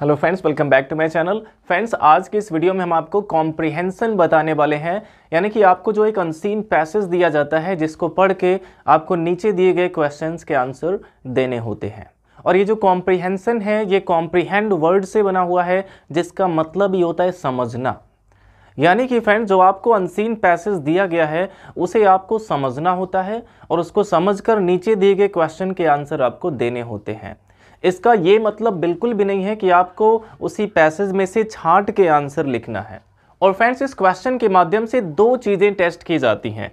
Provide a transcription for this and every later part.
hello friends welcome back to my channel friends आज के इस वीडियो में हम आपको कॉम्प्रिहेंसन बताने वाले हैं यानी कि आपको जो एक अनसीन पैसेज दिया जाता है जिसको पढ़ के आपको नीचे दिए गए क्वेश्चंस के आंसर देने होते हैं और ये जो कॉम्प्रिहेंसन है ये कॉम्प्रिहेंड वर्ड से बना हुआ है जिसका मतलब ये होता है समझना यानी कि फ्रेंड जो आपको अनसीन पैसेज दिया गया है उसे आपको समझना होता है और उसको समझकर नीचे दिए गए क्वेश्चन के आंसर आपको देने होते हैं इसका ये मतलब बिल्कुल भी नहीं है कि आपको उसी पैसेज में से छांट के आंसर लिखना है और फ्रेंड्स इस क्वेश्चन के माध्यम से दो चीज़ें टेस्ट की जाती हैं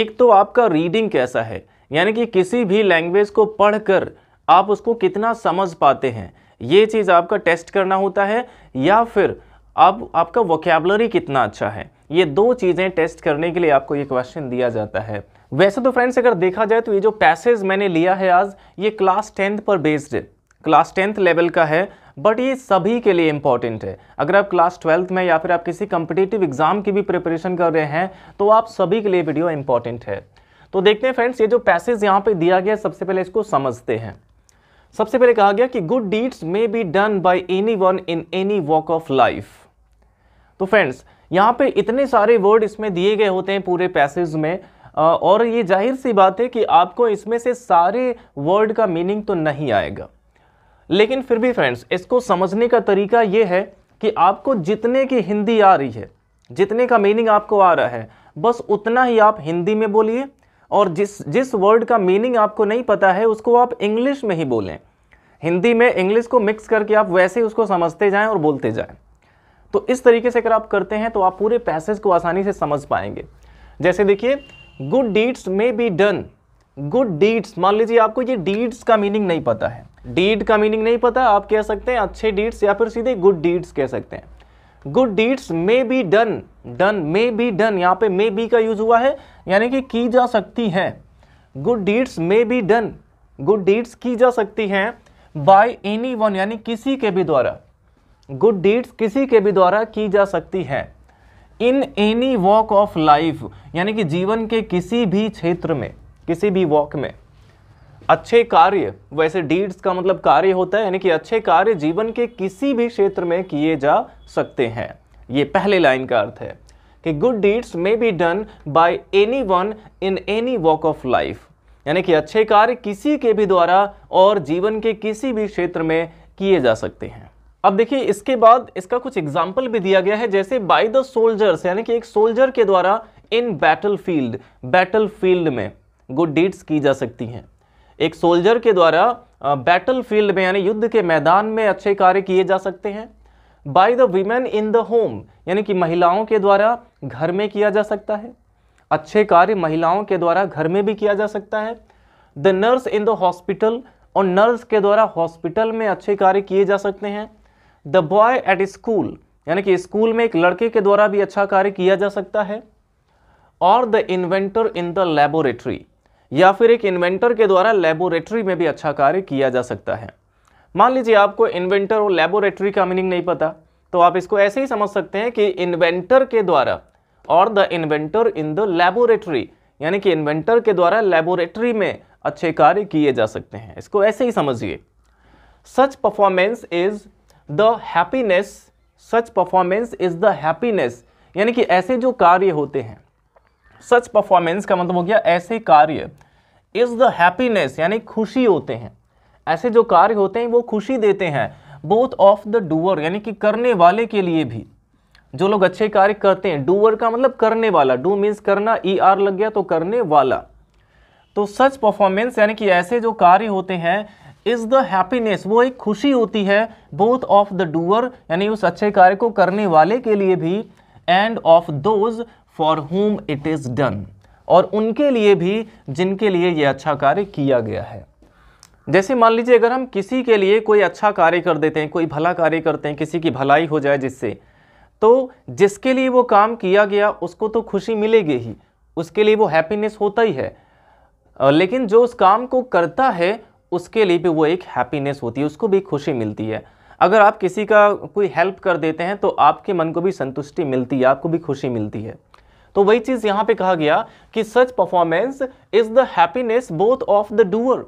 एक तो आपका रीडिंग कैसा है यानी कि किसी भी लैंग्वेज को पढ़कर आप उसको कितना समझ पाते हैं ये चीज़ आपका टेस्ट करना होता है या फिर आप आपका वोकेबलरी कितना अच्छा है ये दो चीज़ें टेस्ट करने के लिए आपको ये क्वेश्चन दिया जाता है वैसे तो फ्रेंड्स अगर देखा जाए तो ये जो पैसेज मैंने लिया है आज ये क्लास टेंथ पर बेस्ड है क्लास टेंथ लेवल का है बट ये सभी के लिए इम्पॉर्टेंट है अगर आप क्लास ट्वेल्थ में या फिर आप किसी कम्पिटेटिव एग्ज़ाम की भी प्रिपरेशन कर रहे हैं तो आप सभी के लिए वीडियो इम्पॉर्टेंट है तो देखते हैं फ्रेंड्स ये जो पैसेज यहाँ पे दिया गया सबसे पहले इसको समझते हैं सबसे पहले कहा गया कि good deeds may be done by anyone in any walk of life तो फ्रेंड्स यहाँ पे इतने सारे वर्ड इसमें दिए गए होते हैं पूरे पैसेज में और ये जाहिर सी बात है कि आपको इसमें से सारे वर्ड का मीनिंग तो नहीं आएगा लेकिन फिर भी फ्रेंड्स इसको समझने का तरीका ये है कि आपको जितने की हिंदी आ रही है जितने का मीनिंग आपको आ रहा है बस उतना ही आप हिंदी में बोलिए और जिस जिस वर्ड का मीनिंग आपको नहीं पता है उसको आप इंग्लिश में ही बोलें हिंदी में इंग्लिश को मिक्स करके आप वैसे ही उसको समझते जाएं और बोलते जाएं तो इस तरीके से अगर आप करते हैं तो आप पूरे पैसेज को आसानी से समझ पाएंगे जैसे देखिए good deeds may be done good deeds मान लीजिए आपको ये डीड्स का मीनिंग नहीं पता है डीड का मीनिंग नहीं पता आप कह सकते हैं अच्छे डीड्स या फिर सीधे गुड डीड्स कह सकते हैं good deeds may be done done may be done यहाँ पे मे बी का यूज हुआ है यानी कि की जा सकती है good deeds may be done good deeds की जा सकती हैं बाय एनी वन यानी किसी के भी द्वारा गुड डीड्स किसी के भी द्वारा की जा सकती है in any walk of life यानी कि जीवन के किसी भी क्षेत्र में किसी भी वॉक में अच्छे कार्य वैसे डीड्स का मतलब कार्य होता है यानी कि अच्छे कार्य जीवन के किसी भी क्षेत्र में किए जा सकते हैं ये पहले लाइन का अर्थ है कि good deeds may be done by anyone in any walk of life यानी कि अच्छे कार्य किसी के भी द्वारा और जीवन के किसी भी क्षेत्र में किए जा सकते हैं अब देखिए इसके बाद इसका कुछ एग्जाम्पल भी दिया गया है जैसे बाय द सोल्जर्स यानी कि एक सोल्जर के द्वारा in battlefield battlefield में गुड डीड्स की जा सकती हैं एक सोल्जर के द्वारा बैटल फील्ड में यानी युद्ध के मैदान में अच्छे कार्य किए जा सकते हैं by the women in the home यानी कि महिलाओं के द्वारा घर में किया जा सकता है अच्छे कार्य महिलाओं के द्वारा घर में भी किया जा सकता है the nurse in the hospital और नर्स के द्वारा हॉस्पिटल में अच्छे कार्य किए जा सकते हैं द बॉय एट स्कूल यानी कि स्कूल में एक लड़के के द्वारा भी अच्छा कार्य किया जा सकता है और the inventor in the laboratory या फिर एक इन्वेंटर के द्वारा लेबोरेटरी में भी अच्छा कार्य किया जा सकता है मान लीजिए आपको इन्वेंटर और लेबोरेटरी का मीनिंग नहीं पता तो आप इसको ऐसे ही समझ सकते हैं कि इन्वेंटर के द्वारा और the inventor in the laboratory यानी कि इन्वेंटर के द्वारा लेबोरेटरी में अच्छे कार्य किए जा सकते हैं इसको ऐसे ही समझिए such performance is the happiness such performance is the happiness यानी कि ऐसे जो कार्य होते हैं सच परफॉर्मेंस का मतलब हो गया ऐसे कार्य इज़ द हैप्पीनेस यानी खुशी होते हैं ऐसे जो कार्य होते हैं वो खुशी देते हैं बोथ ऑफ द डूअर यानी कि करने वाले के लिए भी जो लोग अच्छे कार्य करते हैं डूअर का मतलब करने वाला डू मीन्स करना ई e आर लग गया तो करने वाला तो सच परफॉर्मेंस यानी कि ऐसे जो कार्य होते हैं इज़ द हैप्पीनेस वो एक खुशी होती है बोथ ऑफ द डूअर यानी उस अच्छे कार्य को करने वाले के लिए भी and of those for whom it is done और उनके लिए भी जिनके लिए ये अच्छा कार्य किया गया है जैसे मान लीजिए अगर हम किसी के लिए कोई अच्छा कार्य कर देते हैं कोई भला कार्य करते हैं किसी की भलाई हो जाए जिससे तो जिसके लिए वो काम किया गया उसको तो खुशी मिलेगी ही उसके लिए वो हैप्पीनेस होता ही है लेकिन जो उस काम को करता है उसके लिए भी वो एक हैप्पीनेस होती है उसको भी खुशी मिलती है अगर आप किसी का कोई हेल्प कर देते हैं तो आपके मन को भी संतुष्टि मिलती है आपको भी खुशी मिलती है तो वही चीज़ यहां पे कहा गया कि such performance is the happiness both of the doer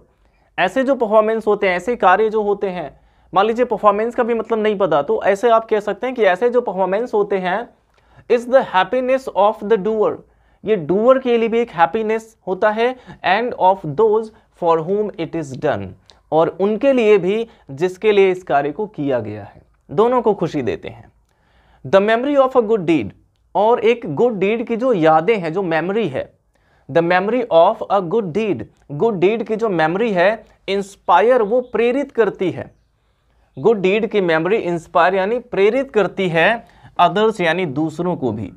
ऐसे जो परफॉर्मेंस होते हैं ऐसे कार्य जो होते हैं मान लीजिए परफॉर्मेंस का भी मतलब नहीं पता तो ऐसे आप कह सकते हैं कि ऐसे जो परफॉर्मेंस होते हैं is the happiness of the doer ये डूअर के लिए भी एक हैप्पीनेस होता है and of those for whom it is done और उनके लिए भी जिसके लिए इस कार्य को किया गया है दोनों को खुशी देते हैं the memory of a good deed और एक गुड डीड की जो यादें हैं जो मेमोरी है the memory of a good deed good deed की जो मेमोरी है इंस्पायर वो प्रेरित करती है गुड डीड की मेमोरी इंस्पायर यानी प्रेरित करती है अदर्स यानी दूसरों को भी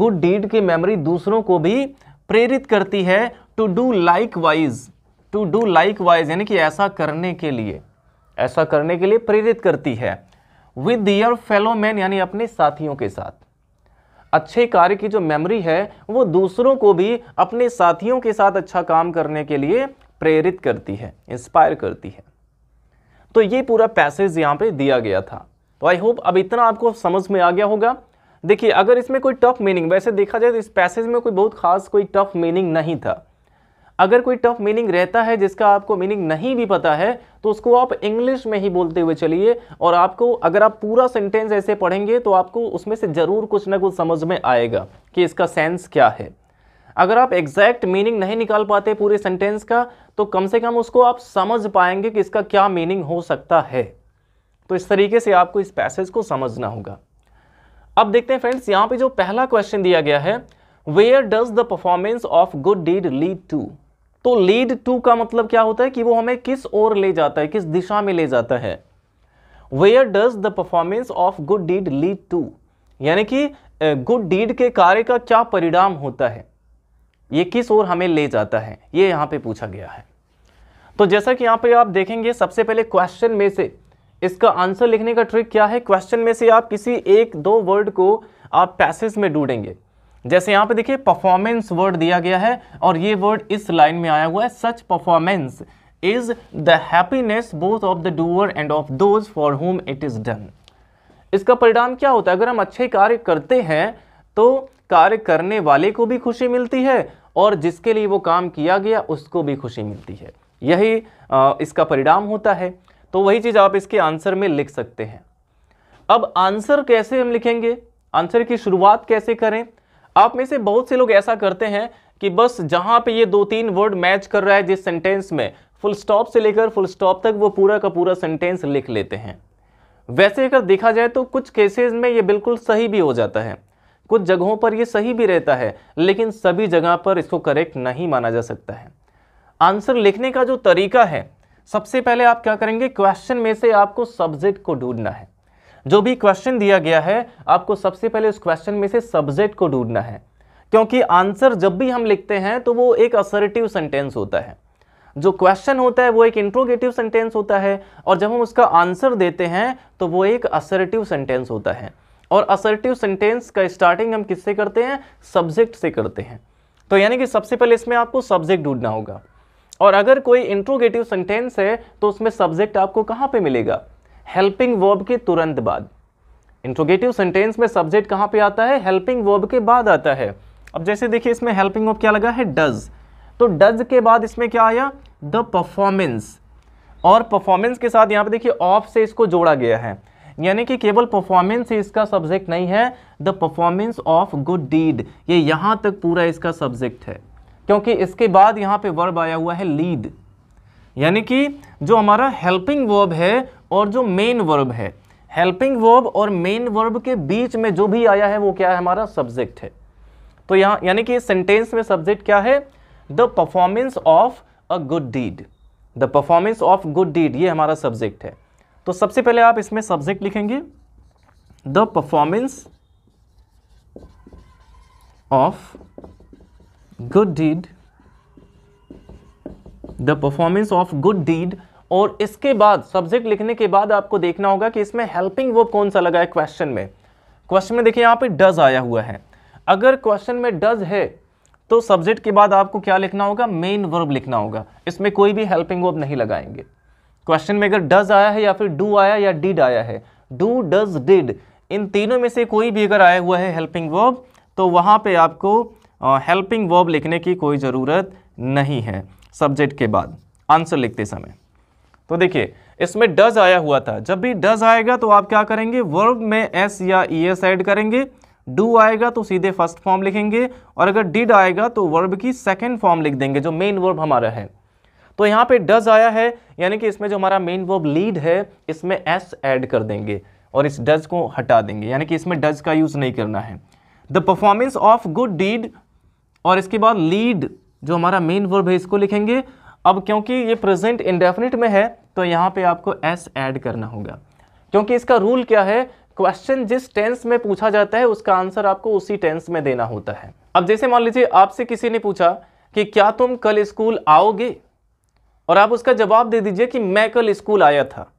गुड डीड की मेमोरी दूसरों को भी प्रेरित करती है to do likewise to do likewise यानी कि ऐसा करने के लिए ऐसा करने के लिए प्रेरित करती है विद दियर फेलो मैन यानी अपने साथियों के साथ अच्छे कार्य की जो मेमोरी है वो दूसरों को भी अपने साथियों के साथ अच्छा काम करने के लिए प्रेरित करती है इंस्पायर करती है तो ये पूरा पैसेज यहाँ पे दिया गया था तो आई होप अब इतना आपको समझ में आ गया होगा देखिए अगर इसमें कोई टफ मीनिंग वैसे देखा जाए तो इस पैसेज में कोई बहुत खास कोई टफ मीनिंग नहीं था अगर कोई टफ मीनिंग रहता है जिसका आपको मीनिंग नहीं भी पता है तो उसको आप इंग्लिश में ही बोलते हुए चलिए और आपको अगर आप पूरा सेंटेंस ऐसे पढ़ेंगे तो आपको उसमें से ज़रूर कुछ ना कुछ समझ में आएगा कि इसका सेंस क्या है अगर आप एग्जैक्ट मीनिंग नहीं निकाल पाते पूरे सेंटेंस का तो कम से कम उसको आप समझ पाएंगे कि इसका क्या मीनिंग हो सकता है तो इस तरीके से आपको इस पैसेज को समझना होगा अब देखते हैं फ्रेंड्स यहाँ पे जो पहला क्वेश्चन दिया गया है where does the performance of good deed lead to तो लीड टू का मतलब क्या होता है कि वो हमें किस ओर ले जाता है किस दिशा में ले जाता है where does the performance of good deed lead to यानी कि गुड डीड के कार्य का क्या परिणाम होता है ये किस ओर हमें ले जाता है ये यहाँ पे पूछा गया है तो जैसा कि यहाँ पे आप देखेंगे सबसे पहले क्वेश्चन में से इसका आंसर लिखने का ट्रिक क्या है क्वेश्चन में से आप किसी एक दो वर्ड को आप पैसेज में ढूंढेंगे जैसे यहाँ पे देखिए परफॉर्मेंस वर्ड दिया गया है और ये वर्ड इस लाइन में आया हुआ है such performance is the happiness both of the doer and of those for whom it is done इसका परिणाम क्या होता है अगर हम अच्छे कार्य करते हैं तो कार्य करने वाले को भी खुशी मिलती है और जिसके लिए वो काम किया गया उसको भी खुशी मिलती है यही आ, इसका परिणाम होता है तो वही चीज़ आप इसके आंसर में लिख सकते हैं अब आंसर कैसे हम लिखेंगे आंसर की शुरुआत कैसे करें आप में से बहुत से लोग ऐसा करते हैं कि बस जहां पे ये दो तीन वर्ड मैच कर रहा है जिस सेंटेंस में फुल स्टॉप से लेकर फुल स्टॉप तक वो पूरा का पूरा सेंटेंस लिख लेते हैं वैसे अगर देखा जाए तो कुछ केसेस में ये बिल्कुल सही भी हो जाता है कुछ जगहों पर ये सही भी रहता है लेकिन सभी जगह पर इसको करेक्ट नहीं माना जा सकता है आंसर लिखने का जो तरीका है सबसे पहले आप क्या करेंगे क्वेश्चन में से आपको सब्जेक्ट को ढूंढना है जो भी क्वेश्चन दिया गया है आपको सबसे पहले उस क्वेश्चन में से सब्जेक्ट को ढूंढना है क्योंकि आंसर जब भी हम लिखते हैं तो वो एक असरटिव सेंटेंस होता है जो क्वेश्चन होता है वो एक इंट्रोगेटिव सेंटेंस होता है और जब हम उसका आंसर देते हैं तो वो एक असरटिव सेंटेंस होता है और असर्टिव सेंटेंस का स्टार्टिंग हम किससे करते हैं सब्जेक्ट से करते हैं तो यानी कि सबसे पहले इसमें आपको सब्जेक्ट ढूंढना होगा और अगर कोई इंट्रोगेटिव सेंटेंस है तो उसमें सब्जेक्ट आपको कहाँ पर मिलेगा हेल्पिंग वर्ब के तुरंत बाद इंट्रोगेटिव सेंटेंस में सब्जेक्ट कहाँ पे आता है हेल्पिंग वर्ब के बाद आता है अब जैसे देखिए इसमें हेल्पिंग वर्ब क्या लगा है डज तो डज के बाद इसमें क्या आया द परफॉर्मेंस और परफॉर्मेंस के साथ यहाँ पे देखिए ऑफ से इसको जोड़ा गया है यानी कि केवल परफॉर्मेंस ही इसका सब्जेक्ट नहीं है the performance of good deed ये यहाँ तक पूरा इसका सब्जेक्ट है क्योंकि इसके बाद यहाँ पे वर्ब आया हुआ है लीड यानी कि जो हमारा हेल्पिंग वर्ब है और जो मेन वर्ब है हेल्पिंग वर्ब और मेन वर्ब के बीच में जो भी आया है वो क्या है हमारा सब्जेक्ट है तो यहाँ यानी कि सेंटेंस में सब्जेक्ट क्या है the performance of a good deed the performance of good deed ये हमारा सब्जेक्ट है तो सबसे पहले आप इसमें सब्जेक्ट लिखेंगे the performance of good deed the performance of good deed और इसके बाद सब्जेक्ट लिखने के बाद आपको देखना होगा कि इसमें हेल्पिंग वर्ब कौन सा लगा है क्वेश्चन में क्वेश्चन में देखिए यहाँ पे डज आया हुआ है अगर क्वेश्चन में डज है तो सब्जेक्ट के बाद आपको क्या लिखना होगा मेन वर्ब लिखना होगा इसमें कोई भी हेल्पिंग वर्ब नहीं लगाएंगे क्वेश्चन में अगर डज आया है या फिर डू आया या डिड आया है डू डज डिड इन तीनों में से कोई भी अगर आया हुआ है हेल्पिंग वर्ब तो वहाँ पर आपको हेल्पिंग वर्ब लिखने की कोई ज़रूरत नहीं है सब्जेक्ट के बाद आंसर लिखते समय तो देखिए इसमें डज आया हुआ था जब भी डज आएगा तो आप क्या करेंगे वर्ब में एस या ई एस एड करेंगे डू आएगा तो सीधे फर्स्ट फॉर्म लिखेंगे और अगर डिड आएगा तो वर्ब की सेकेंड फॉर्म लिख देंगे जो मेन वर्ब हमारा है तो यहाँ पे डज आया है यानी कि इसमें जो हमारा मेन वर्ब लीड है इसमें एस एड कर देंगे और इस डज को हटा देंगे यानी कि इसमें डज का यूज़ नहीं करना है the performance of good deed और इसके बाद लीड जो हमारा मेन वर्ब है इसको लिखेंगे अब क्योंकि ये प्रेजेंट इंडेफिनिट में है तो यहाँ पे आपको एस ऐड करना होगा क्योंकि इसका रूल क्या है क्वेश्चन जिस टेंस में पूछा जाता है उसका आंसर आपको उसी टेंस में देना होता है अब जैसे मान लीजिए आपसे किसी ने पूछा कि क्या तुम कल स्कूल आओगे और आप उसका जवाब दे दीजिए कि मैं कल स्कूल आया था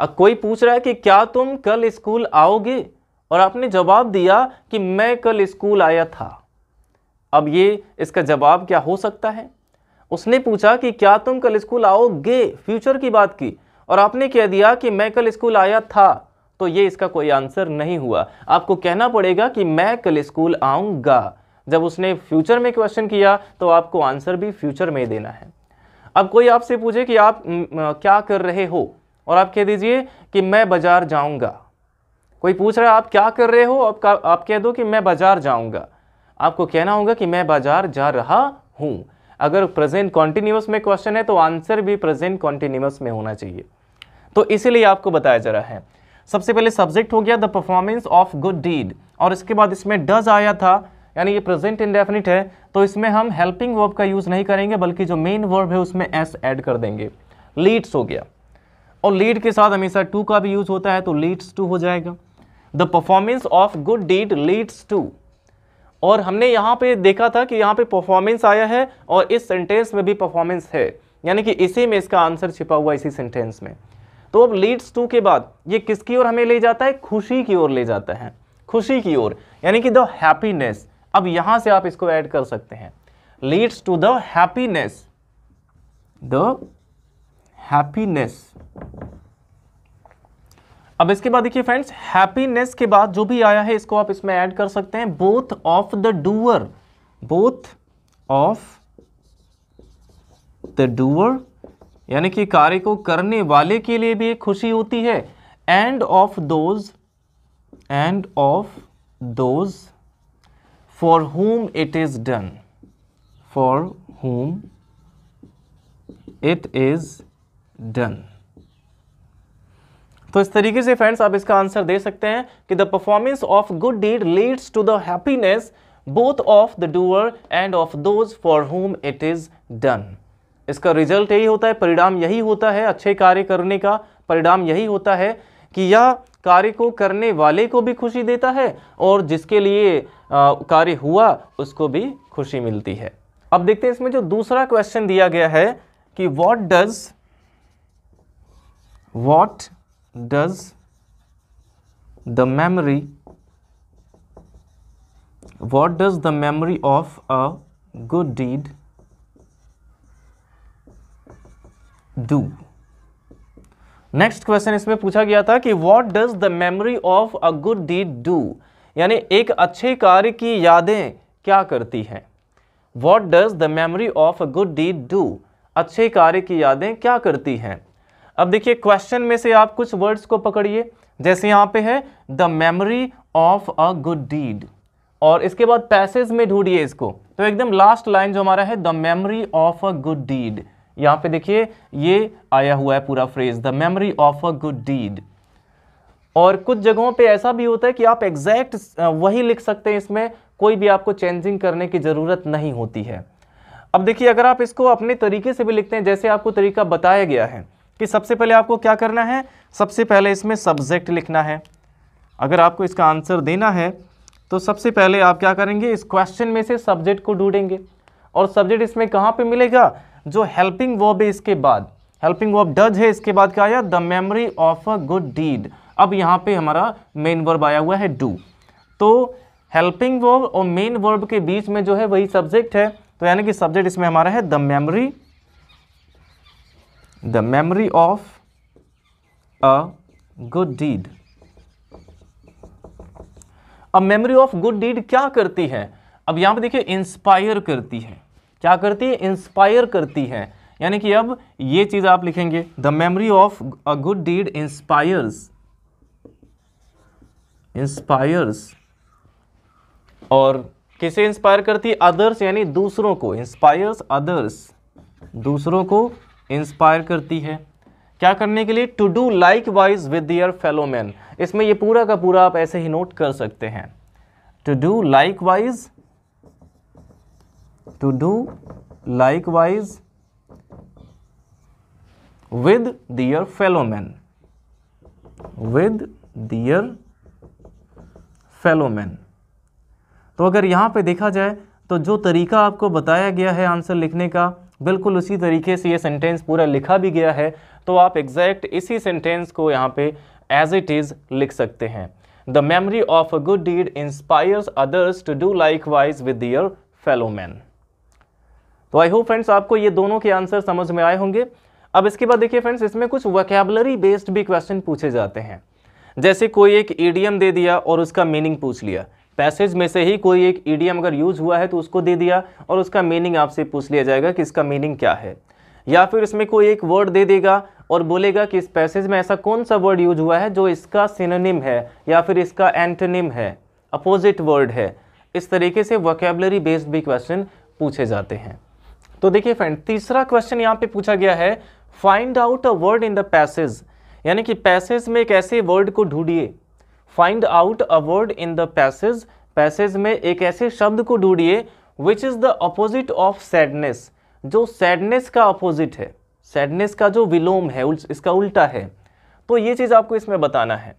अब कोई पूछ रहा है कि क्या तुम कल स्कूल आओगे और आपने जवाब दिया कि मैं कल स्कूल आया था अब ये इसका जवाब क्या हो सकता है उसने पूछा कि क्या तुम कल स्कूल आओगे फ्यूचर की बात की और आपने कह दिया कि मैं कल स्कूल आया था तो ये इसका कोई आंसर नहीं हुआ आपको कहना पड़ेगा कि मैं कल स्कूल आऊँगा जब उसने फ्यूचर में क्वेश्चन किया तो आपको आंसर भी फ्यूचर में देना है अब कोई आपसे पूछे कि आप क्या कर रहे हो और आप कह दीजिए कि मैं बाज़ार जाऊंगा कोई पूछ रहा है आप क्या कर रहे हो आप, आप कह दो कि मैं बाज़ार जाऊंगा आपको कहना होगा कि मैं बाज़ार जा रहा हूँ अगर प्रेजेंट कॉन्टिन्यूस में क्वेश्चन है तो आंसर भी प्रेजेंट कॉन्टिन्यूस में होना चाहिए तो इसीलिए आपको बताया जा रहा है सबसे पहले सब्जेक्ट हो गया the performance of good deed और इसके बाद इसमें डज आया था यानी ये प्रेजेंट इंडेफिनिट है तो इसमें हम हेल्पिंग वर्ब का यूज़ नहीं करेंगे बल्कि जो मेन वर्ब है उसमें एस एड कर देंगे लीड्स हो गया और लीड के साथ हमेशा टू का भी यूज़ होता है तो लीड्स टू हो जाएगा the performance of good deed leads to और हमने यहाँ पे देखा था कि यहाँ पे परफॉर्मेंस आया है और इस सेंटेंस में भी परफॉर्मेंस है यानी कि इसी में इसका आंसर छिपा हुआ इसी सेंटेंस में तो अब लीड्स टू के बाद ये किसकी ओर हमें ले जाता है खुशी की ओर ले जाता है खुशी की ओर यानी कि द हैप्पीनेस अब यहाँ से आप इसको ऐड कर सकते हैं leads to the happiness the happiness अब इसके बाद देखिए फ्रेंड्स हैप्पीनेस के बाद जो भी आया है इसको आप इसमें ऐड कर सकते हैं both of the doer both of the doer यानी कि कार्य को करने वाले के लिए भी एक खुशी होती है and of those and of those for whom it is done for whom it is done तो इस तरीके से फ्रेंड्स आप इसका आंसर दे सकते हैं कि the performance of good deed leads to the happiness both of the doer and of those for whom it is done इसका रिजल्ट यही होता है परिणाम यही होता है अच्छे कार्य करने का परिणाम यही होता है कि यह कार्य को करने वाले को भी खुशी देता है और जिसके लिए कार्य हुआ उसको भी खुशी मिलती है अब देखते हैं इसमें जो दूसरा क्वेश्चन दिया गया है कि what does what does the memory what does the memory of a good deed do next question इसमें पूछा गया था कि what does the memory of a good deed do यानी एक अच्छे कार्य की यादें क्या करती हैं what does the memory of a good deed do अच्छे कार्य की यादें क्या करती हैं अब देखिए क्वेश्चन में से आप कुछ वर्ड्स को पकड़िए जैसे यहाँ पे है the memory of a good deed और इसके बाद पैसेज में ढूंढिए इसको तो एकदम लास्ट लाइन जो हमारा है the memory of a good deed यहाँ पे देखिए ये आया हुआ है पूरा phrase the memory of a good deed और कुछ जगहों पे ऐसा भी होता है कि आप एग्जैक्ट वही लिख सकते हैं इसमें कोई भी आपको चेंजिंग करने की ज़रूरत नहीं होती है अब देखिए अगर आप इसको अपने तरीके से भी लिखते हैं जैसे आपको तरीका बताया गया है कि सबसे पहले आपको क्या करना है सबसे पहले इसमें सब्जेक्ट लिखना है अगर आपको इसका आंसर देना है तो सबसे पहले आप क्या करेंगे इस क्वेश्चन में से सब्जेक्ट को ढूंढेंगे और सब्जेक्ट इसमें कहाँ पे मिलेगा जो हेल्पिंग वर्ब है इसके बाद हेल्पिंग वर्ब डज है इसके बाद क्या आया the memory of a good deed अब यहाँ पे हमारा मेन वर्ब आया हुआ है डू तो हेल्पिंग वर्ब और मेन वर्ब के बीच में जो है वही सब्जेक्ट है तो यानी कि सब्जेक्ट इसमें हमारा है the memory the memory of a good deed अब मेमोरी ऑफ गुड डीड क्या करती है अब यहां पर देखिए इंस्पायर करती है क्या करती है इंस्पायर करती है यानी कि अब ये चीज़ आप लिखेंगे the memory of a good deed inspires inspires और किसे इंस्पायर करती है अदर्स यानी दूसरों को इंस्पायर्स अदर्स दूसरों को इंस्पायर करती है क्या करने के लिए to do likewise with their fellow man इसमें ये पूरा का पूरा आप ऐसे ही नोट कर सकते हैं to do likewise to do likewise with their fellow man with their fellow man तो अगर यहां पे देखा जाए तो जो तरीका आपको बताया गया है आंसर लिखने का बिल्कुल उसी तरीके से ये सेंटेंस पूरा लिखा भी गया है तो आप एग्जैक्ट इसी सेंटेंस को यहाँ पे एज इट इज़ लिख सकते हैं the memory of a good deed inspires others to do likewise with their fellow man तो आई होप फ्रेंड्स आपको ये दोनों के आंसर समझ में आए होंगे अब इसके बाद देखिए फ्रेंड्स इसमें कुछ वकेबलरी बेस्ड भी क्वेश्चन पूछे जाते हैं जैसे कोई एक ईडीएम दे दिया और उसका मीनिंग पूछ लिया पैसेज में से ही कोई एक ईडीएम अगर यूज हुआ है तो उसको दे दिया और उसका मीनिंग आपसे पूछ लिया जाएगा कि इसका मीनिंग क्या है या फिर इसमें कोई एक वर्ड दे देगा और बोलेगा कि इस पैसेज में ऐसा कौन सा वर्ड यूज हुआ है जो इसका सिनोनिम है या फिर इसका एंटोनिम है अपोजिट वर्ड है इस तरीके से वोकेबलरी बेस्ड भी क्वेश्चन पूछे जाते हैं तो देखिए फ्रेंड तीसरा क्वेश्चन यहाँ पे पूछा गया है find out a word in the passage यानी कि पैसेज में एक ऐसे वर्ड को ढूंढिए find out a word in the passage passage में एक ऐसे शब्द को ढूंढिए which is the opposite of sadness जो सैडनेस का अपोजिट है सैडनेस का जो विलोम है इसका उल्टा है तो ये चीज़ आपको इसमें बताना है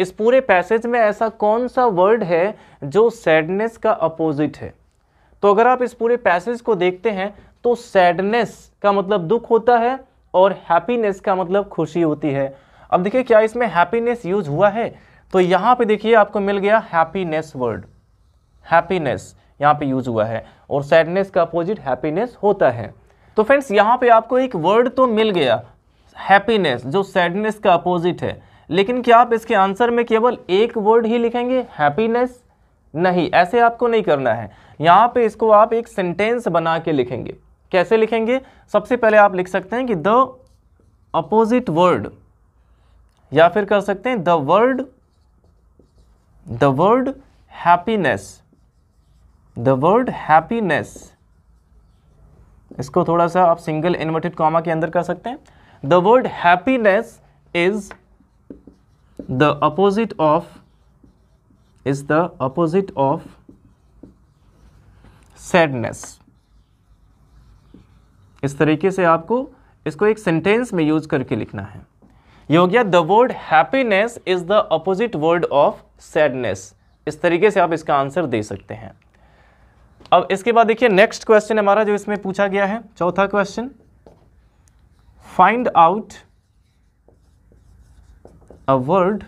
इस पूरे पैसेज में ऐसा कौन सा वर्ड है जो सैडनेस का अपोजिट है तो अगर आप इस पूरे पैसेज को देखते हैं तो सैडनेस का मतलब दुख होता है और हैप्पीनेस का मतलब खुशी होती है अब देखिए क्या इसमें हैप्पीनेस यूज हुआ है तो यहाँ पे देखिए आपको मिल गया हैप्पीनेस वर्ड हैप्पीनेस यहाँ पे यूज हुआ है और सैडनेस का अपोजिट हैप्पीनेस होता है तो फ्रेंड्स यहाँ पे आपको एक वर्ड तो मिल गया हैप्पीनेस जो सैडनेस का अपोजिट है लेकिन क्या आप इसके आंसर में केवल एक वर्ड ही लिखेंगे हैप्पीनेस नहीं ऐसे आपको नहीं करना है यहाँ पे इसको आप एक सेंटेंस बना के लिखेंगे कैसे लिखेंगे सबसे पहले आप लिख सकते हैं कि द अपोजिट वर्ड या फिर कर सकते हैं the word the word happiness the word happiness इसको थोड़ा सा आप सिंगल इन्वर्टेड कॉमा के अंदर कर सकते हैं the word happiness is the opposite of is the opposite of sadness इस तरीके से आपको इसको एक सेंटेंस में यूज करके लिखना है योग्य the word happiness is the opposite word of sadness इस तरीके से आप इसका आंसर दे सकते हैं अब इसके बाद देखिए नेक्स्ट क्वेश्चन हमारा जो इसमें पूछा गया है चौथा question find out a word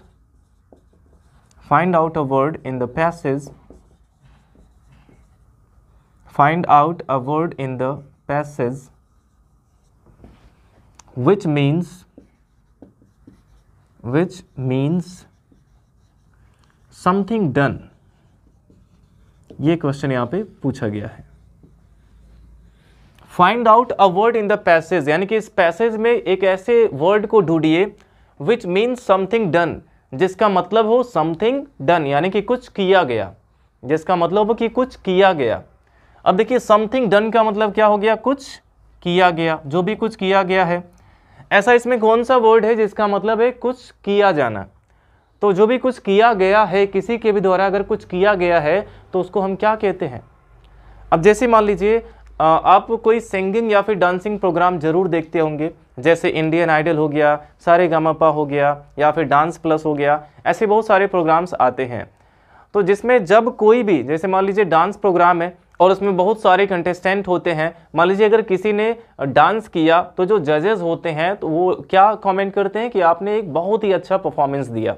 find out a word in the passage find out a word in the passage which means which means something done ये क्वेश्चन यहां पे पूछा गया है find out a word in the passage यानी कि इस passage में एक ऐसे वर्ड को ढूंढिए विच मीन्स समथिंग डन जिसका मतलब हो समथिंग डन यानी कि कुछ किया गया जिसका मतलब हो कि कुछ किया गया अब देखिए समथिंग डन का मतलब क्या हो गया कुछ किया गया जो भी कुछ किया गया है ऐसा इसमें कौन सा वर्ड है जिसका मतलब है कुछ किया जाना तो जो भी कुछ किया गया है किसी के भी द्वारा अगर कुछ किया गया है तो उसको हम क्या कहते हैं अब जैसे मान लीजिए आप कोई सिंगिंग या फिर डांसिंग प्रोग्राम जरूर देखते होंगे जैसे इंडियन आइडल हो गया सारे गामापा हो गया या फिर डांस प्लस हो गया ऐसे बहुत सारे प्रोग्राम्स आते हैं तो जिसमें जब कोई भी जैसे मान लीजिए डांस प्रोग्राम है और उसमें बहुत सारे कंटेस्टेंट होते हैं मान लीजिए अगर किसी ने डांस किया तो जो जजेस होते हैं तो वो क्या कमेंट करते हैं कि आपने एक बहुत ही अच्छा परफॉर्मेंस दिया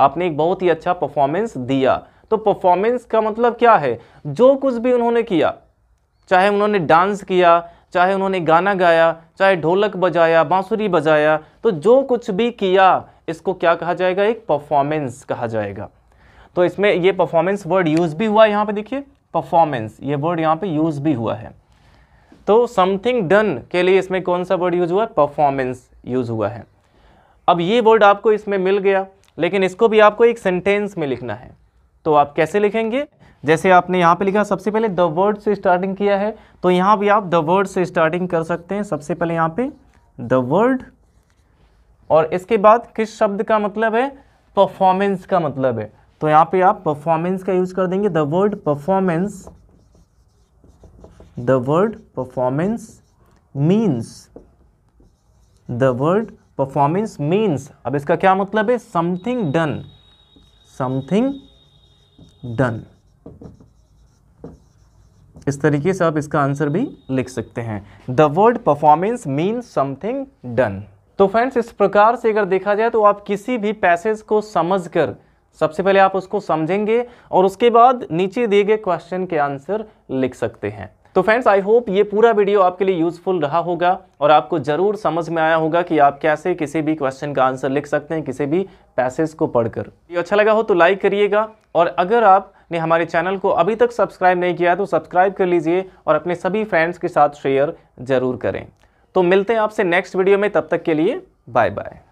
आपने एक बहुत ही अच्छा परफॉर्मेंस दिया तो परफॉर्मेंस का मतलब क्या है जो कुछ भी उन्होंने किया चाहे उन्होंने डांस किया चाहे उन्होंने गाना गाया चाहे ढोलक बजाया बांसुरी बजाया तो जो कुछ भी किया इसको क्या कहा जाएगा एक परफॉर्मेंस कहा जाएगा तो इसमें ये परफॉर्मेंस वर्ड यूज़ भी हुआ यहाँ पे देखिए परफॉर्मेंस ये वर्ड यहाँ पे यूज़ भी हुआ है तो समथिंग डन के लिए इसमें कौन सा वर्ड यूज़ हुआ परफॉर्मेंस यूज़ हुआ है अब ये वर्ड आपको इसमें मिल गया लेकिन इसको भी आपको एक सेंटेंस में लिखना है तो आप कैसे लिखेंगे जैसे आपने यहाँ पे लिखा सबसे पहले द वर्ड से स्टार्टिंग किया है तो यहाँ भी आप द वर्ड से स्टार्टिंग कर सकते हैं सबसे पहले यहाँ पे द वर्ड और इसके बाद किस शब्द का मतलब है परफॉर्मेंस का मतलब है तो यहाँ पे आप परफॉर्मेंस का यूज कर देंगे the word performance the word performance means the word performance means अब इसका क्या मतलब है समथिंग डन समथिंग डन इस तरीके से आप इसका आंसर भी लिख सकते हैं the word performance means something done तो फ्रेंड्स इस प्रकार से अगर देखा जाए तो आप किसी भी पैसेज को समझकर सबसे पहले आप उसको समझेंगे और उसके बाद नीचे दिए गए क्वेश्चन के आंसर लिख सकते हैं तो फ्रेंड्स आई होप ये पूरा वीडियो आपके लिए यूज़फुल रहा होगा और आपको ज़रूर समझ में आया होगा कि आप कैसे किसी भी क्वेश्चन का आंसर लिख सकते हैं किसी भी पैसेज को पढ़कर ये अच्छा लगा हो तो लाइक करिएगा और अगर आपने हमारे चैनल को अभी तक सब्सक्राइब नहीं किया तो सब्सक्राइब कर लीजिए और अपने सभी फ्रेंड्स के साथ शेयर ज़रूर करें तो मिलते हैं आपसे नेक्स्ट वीडियो में तब तक के लिए बाय बाय